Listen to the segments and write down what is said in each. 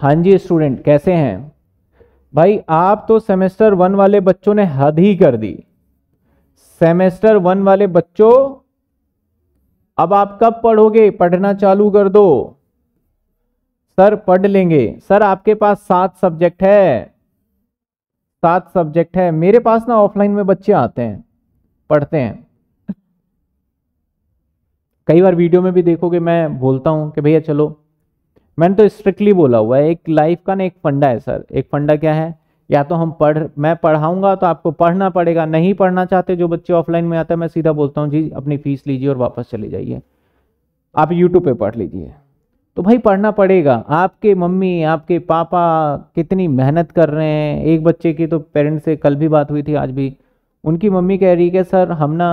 हाँ जी स्टूडेंट कैसे हैं भाई आप तो सेमेस्टर वन वाले बच्चों ने हद ही कर दी सेमेस्टर वन वाले बच्चों अब आप कब पढ़ोगे पढ़ना चालू कर दो सर पढ़ लेंगे सर आपके पास सात सब्जेक्ट है सात सब्जेक्ट है मेरे पास ना ऑफलाइन में बच्चे आते हैं पढ़ते हैं कई बार वीडियो में भी देखोगे मैं बोलता हूं कि भैया चलो मैंने तो स्ट्रिक्टली बोला हुआ है एक लाइफ का ना एक फंडा है सर एक फंडा क्या है या तो हम पढ़ मैं पढ़ाऊंगा तो आपको पढ़ना पड़ेगा नहीं पढ़ना चाहते जो बच्चे ऑफलाइन में आते हैं मैं सीधा बोलता हूँ जी अपनी फीस लीजिए और वापस चले जाइए आप यूट्यूब पर पढ़ लीजिए तो भाई पढ़ना पड़ेगा आपके मम्मी आपके पापा कितनी मेहनत कर रहे हैं एक बच्चे की तो पेरेंट्स से कल भी बात हुई थी आज भी उनकी मम्मी कह रही है कि सर हम ना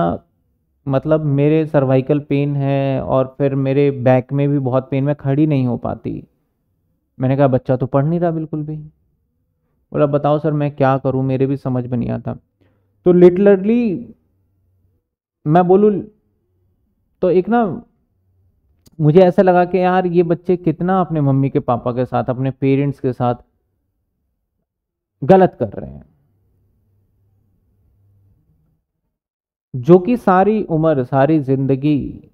मतलब मेरे सर्वाइकल पेन है और फिर मेरे बैक में भी बहुत पेन मैं खड़ी नहीं हो पाती मैंने कहा बच्चा तो पढ़ नहीं रहा बिल्कुल भी बोला बताओ सर मैं क्या करूं मेरे भी समझ में नहीं आता तो लिटरली मैं बोलूँ तो एक ना मुझे ऐसा लगा कि यार ये बच्चे कितना अपने मम्मी के पापा के साथ अपने पेरेंट्स के साथ गलत कर रहे हैं जो कि सारी उम्र सारी जिंदगी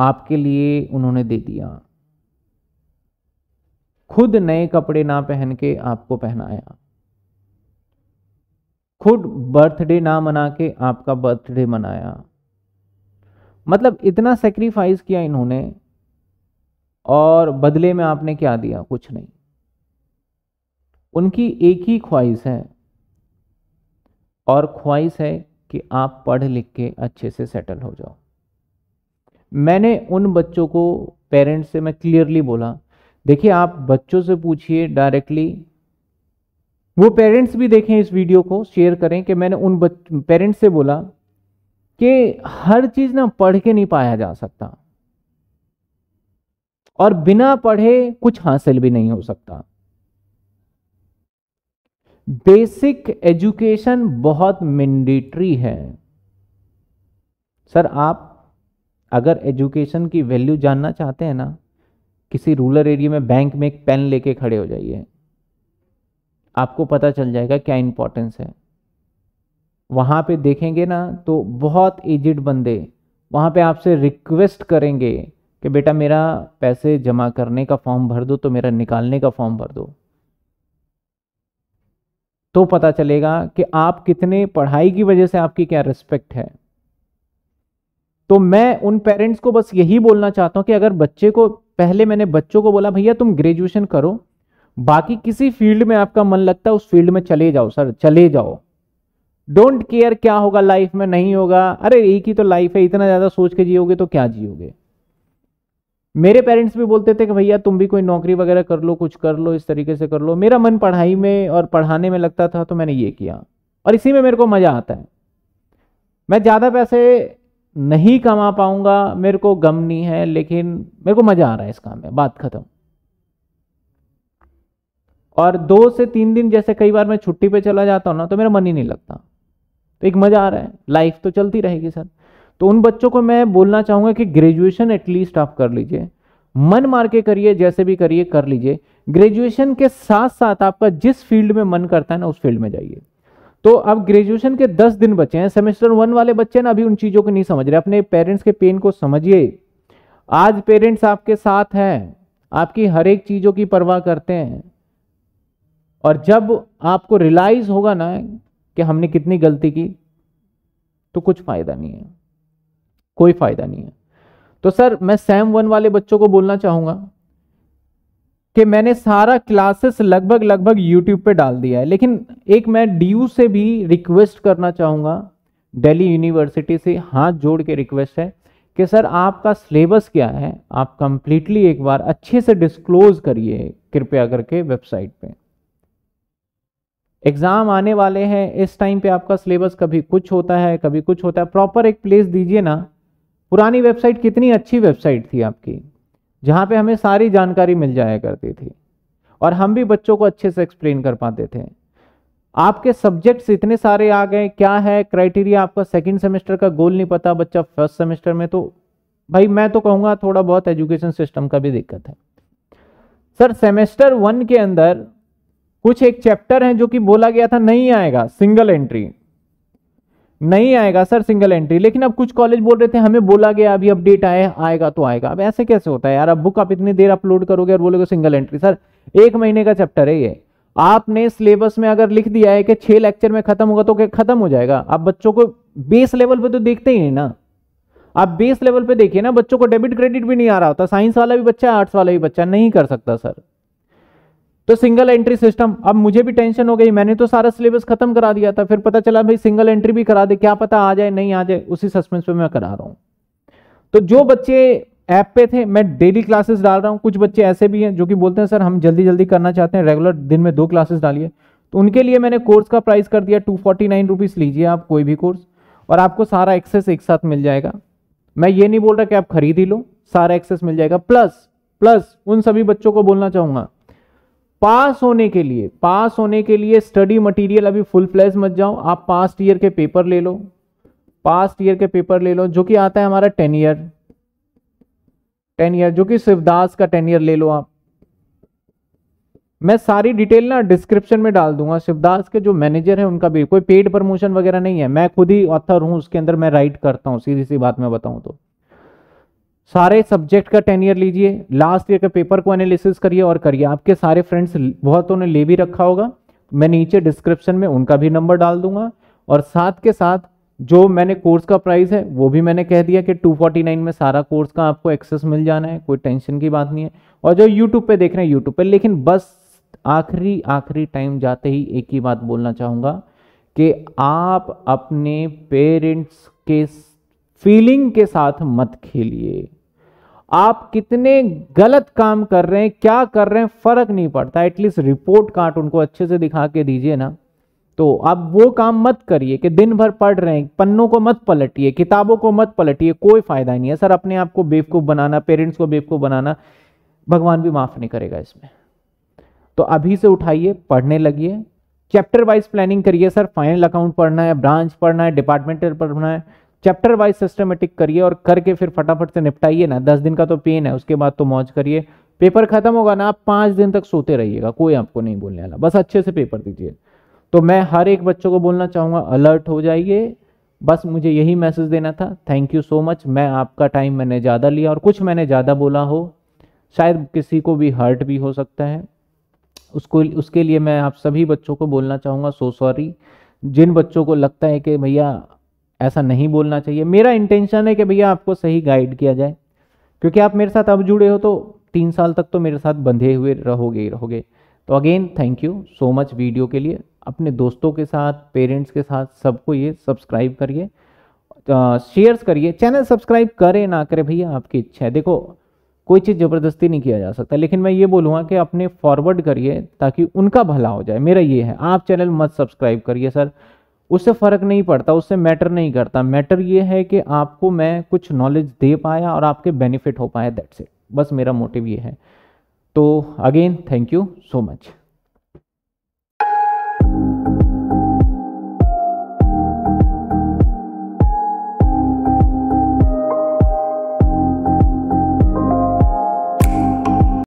आपके लिए उन्होंने दे दिया खुद नए कपड़े ना पहन के आपको पहनाया खुद बर्थडे ना मना के आपका बर्थडे मनाया मतलब इतना सेक्रीफाइस किया इन्होंने और बदले में आपने क्या दिया कुछ नहीं उनकी एक ही ख्वाहिश है और ख्वाहिश है कि आप पढ़ लिख के अच्छे से सेटल हो जाओ मैंने उन बच्चों को पेरेंट्स से मैं क्लियरली बोला देखिए आप बच्चों से पूछिए डायरेक्टली वो पेरेंट्स भी देखें इस वीडियो को शेयर करें कि मैंने उन पेरेंट्स से बोला कि हर चीज़ ना पढ़ के नहीं पाया जा सकता और बिना पढ़े कुछ हासिल भी नहीं हो सकता बेसिक एजुकेशन बहुत मैंडेटरी है सर आप अगर एजुकेशन की वैल्यू जानना चाहते हैं ना किसी रूरल एरिया में बैंक में एक पेन लेके खड़े हो जाइए आपको पता चल जाएगा क्या इंपॉर्टेंस है वहां पे देखेंगे ना तो बहुत एजिड बंदे वहां पे आपसे रिक्वेस्ट करेंगे कि बेटा मेरा पैसे जमा करने का फॉर्म भर दो तो मेरा निकालने का फॉर्म भर दो तो पता चलेगा कि आप कितने पढ़ाई की वजह से आपकी क्या रिस्पेक्ट है तो मैं उन पेरेंट्स को बस यही बोलना चाहता हूं कि अगर बच्चे को पहले मैंने बच्चों को बोला भैया तुम ग्रेजुएशन करो बाकी किसी फील्ड में आपका मन लगता है उस फील्ड में चले जाओ सर चले जाओ डोंट केयर क्या होगा लाइफ में नहीं होगा अरे एक ही तो लाइफ है इतना ज़्यादा सोच के जियोगे तो क्या जियोगे मेरे पेरेंट्स भी बोलते थे कि भैया तुम भी कोई नौकरी वगैरह कर लो कुछ कर लो इस तरीके से कर लो मेरा मन पढ़ाई में और पढ़ाने में लगता था तो मैंने ये किया और इसी में मेरे को मज़ा आता है मैं ज़्यादा पैसे नहीं कमा पाऊंगा मेरे को गम नहीं है लेकिन मेरे को मज़ा आ रहा है इस काम में बात ख़त्म और दो से तीन दिन जैसे कई बार मैं छुट्टी पे चला जाता हूँ ना तो मेरा मन ही नहीं लगता तो एक मज़ा आ रहा है लाइफ तो चलती रहेगी सर तो उन बच्चों को मैं बोलना चाहूंगा कि ग्रेजुएशन एटलीस्ट आप कर लीजिए मन मार के करिए जैसे भी करिए कर लीजिए ग्रेजुएशन के साथ साथ आपका जिस फील्ड में मन करता है ना उस फील्ड में जाइए तो अब ग्रेजुएशन के दस दिन बचे हैं सेमेस्टर वन वाले बच्चे ना अभी उन चीज़ों को नहीं समझ रहे अपने पेरेंट्स के पेन को समझिए आज पेरेंट्स आपके साथ हैं आपकी हर एक चीज़ों की परवाह करते हैं और जब आपको रियलाइज़ होगा ना कि हमने कितनी गलती की तो कुछ फ़ायदा नहीं है कोई फ़ायदा नहीं है तो सर मैं सैम वन वाले बच्चों को बोलना चाहूंगा कि मैंने सारा क्लासेस लगभग लगभग यूट्यूब पे डाल दिया है लेकिन एक मैं डी से भी रिक्वेस्ट करना चाहूंगा दिल्ली यूनिवर्सिटी से हाथ जोड़ के रिक्वेस्ट है कि सर आपका सिलेबस क्या है आप कंप्लीटली एक बार अच्छे से डिस्क्लोज करिए कृपया करके वेबसाइट पे एग्ज़ाम आने वाले हैं इस टाइम पे आपका सिलेबस कभी कुछ होता है कभी कुछ होता है प्रॉपर एक प्लेस दीजिए ना पुरानी वेबसाइट कितनी अच्छी वेबसाइट थी आपकी जहाँ पे हमें सारी जानकारी मिल जाया करती थी और हम भी बच्चों को अच्छे से एक्सप्लेन कर पाते थे आपके सब्जेक्ट्स इतने सारे आ गए क्या है क्राइटेरिया आपका सेकंड सेमेस्टर का गोल नहीं पता बच्चा फर्स्ट सेमेस्टर में तो भाई मैं तो कहूँगा थोड़ा बहुत एजुकेशन सिस्टम का भी दिक्कत है सर सेमेस्टर वन के अंदर कुछ एक चैप्टर हैं जो कि बोला गया था नहीं आएगा सिंगल एंट्री नहीं आएगा सर सिंगल एंट्री लेकिन अब कुछ कॉलेज बोल रहे थे हमें बोला गया अभी अपडेट आए आएगा तो आएगा अब ऐसे कैसे होता है यार अब बुक आप इतनी देर अपलोड करोगे और बोलोगे सिंगल एंट्री सर एक महीने का चैप्टर है ये आपने सिलेबस में अगर लिख दिया है कि छः लेक्चर में खत्म होगा तो क्या खत्म हो जाएगा आप बच्चों को बेस लेवल पे तो देखते ही नहीं ना आप बेस लेवल पे देखिए ना बच्चों को डेबिट क्रेडिट भी नहीं आ रहा होता साइंस वाला भी बच्चा आर्ट्स वाला भी बच्चा नहीं कर सकता सर तो सिंगल एंट्री सिस्टम अब मुझे भी टेंशन हो गई मैंने तो सारा सिलेबस खत्म करा दिया था फिर पता चला भाई सिंगल एंट्री भी करा दे क्या पता आ जाए नहीं आ जाए उसी सस्पेंस पे मैं करा रहा हूँ तो जो बच्चे ऐप पे थे मैं डेली क्लासेस डाल रहा हूँ कुछ बच्चे ऐसे भी हैं जो कि बोलते हैं सर हम जल्दी जल्दी करना चाहते हैं रेगुलर दिन में दो क्लासेस डालिए तो उनके लिए मैंने कोर्स का प्राइस कर दिया टू फोर्टी नाइन लीजिए आप कोई भी कोर्स और आपको सारा एक्सेस एक साथ मिल जाएगा मैं ये नहीं बोल रहा कि आप खरीद ही लो सारा एक्सेस मिल जाएगा प्लस प्लस उन सभी बच्चों को बोलना चाहूँगा पास होने के लिए पास होने के लिए स्टडी मटेरियल अभी फुल फ्लैश मत जाओ आप पास्ट ईयर के पेपर ले लो पास्ट ईयर के पेपर ले लो जो कि आता है हमारा टेन ईयर टेन ईयर जो कि शिवदास का टेन ईयर ले लो आप मैं सारी डिटेल ना डिस्क्रिप्शन में डाल दूंगा शिवदास के जो मैनेजर है उनका भी कोई पेड प्रमोशन वगैरह नहीं है मैं खुद ही ऑथर हूं उसके अंदर मैं राइट करता हूं सीधी सी बात में बताऊं तो सारे सब्जेक्ट का टेन ईयर लीजिए लास्ट ईयर के पेपर को एनालिसिस करिए और करिए आपके सारे फ्रेंड्स बहुतों ने ले भी रखा होगा मैं नीचे डिस्क्रिप्शन में उनका भी नंबर डाल दूंगा और साथ के साथ जो मैंने कोर्स का प्राइस है वो भी मैंने कह दिया कि 249 में सारा कोर्स का आपको एक्सेस मिल जाना है कोई टेंशन की बात नहीं है और जो यूट्यूब पे देख रहे हैं यूट्यूब पे लेकिन बस आखिरी आखिरी टाइम जाते ही एक ही बात बोलना चाहूँगा कि आप अपने पेरेंट्स के फीलिंग के साथ मत खेलिए आप कितने गलत काम कर रहे हैं क्या कर रहे हैं फर्क नहीं पड़ता एटलीस्ट रिपोर्ट कार्ड उनको अच्छे से दिखा के दीजिए ना तो आप वो काम मत करिए कि दिन भर पढ़ रहे हैं पन्नों को मत पलटिए किताबों को मत पलटिए कोई फायदा नहीं है सर अपने आप को बेवकूफ़ बनाना पेरेंट्स को बेवकूफ़ बनाना भगवान भी माफ़ नहीं करेगा इसमें तो अभी से उठाइए पढ़ने लगिए चैप्टर वाइज प्लानिंग करिए सर फाइनल अकाउंट पढ़ना है ब्रांच पढ़ना है डिपार्टमेंटल पढ़ना है चैप्टर वाइज सिस्टमेटिक करिए और करके फिर फटाफट से निपटाइए ना दस दिन का तो पेन है उसके बाद तो मौज करिए पेपर खत्म होगा ना आप पाँच दिन तक सोते रहिएगा कोई आपको नहीं बोलने वाला बस अच्छे से पेपर दीजिए तो मैं हर एक बच्चों को बोलना चाहूँगा अलर्ट हो जाइए बस मुझे यही मैसेज देना था थैंक यू सो मच मैं आपका टाइम मैंने ज़्यादा लिया और कुछ मैंने ज़्यादा बोला हो शायद किसी को भी हर्ट भी हो सकता है उसको उसके लिए मैं आप सभी बच्चों को बोलना चाहूँगा सो सॉरी जिन बच्चों को लगता है कि भैया ऐसा नहीं बोलना चाहिए मेरा इंटेंशन है कि भैया आपको सही गाइड किया जाए क्योंकि आप मेरे साथ अब जुड़े हो तो तीन साल तक तो मेरे साथ बंधे हुए रहोगे ही रहोगे तो again thank you so much video के लिए अपने दोस्तों के साथ पेरेंट्स के साथ सबको ये सब्सक्राइब करिए शेयर्स करिए चैनल सब्सक्राइब करें ना करें भैया आपकी इच्छा है देखो कोई चीज़ ज़बरदस्ती नहीं किया जा सकता लेकिन मैं ये बोलूँगा कि अपने फॉरवर्ड करिए ताकि उनका भला हो जाए मेरा ये है आप चैनल मत सब्सक्राइब करिए सर उससे फ़र्क नहीं पड़ता उससे मैटर नहीं करता मैटर ये है कि आपको मैं कुछ नॉलेज दे पाया और आपके बेनिफिट हो पाया दैट्स इट बस मेरा मोटिव ये है तो again thank you so much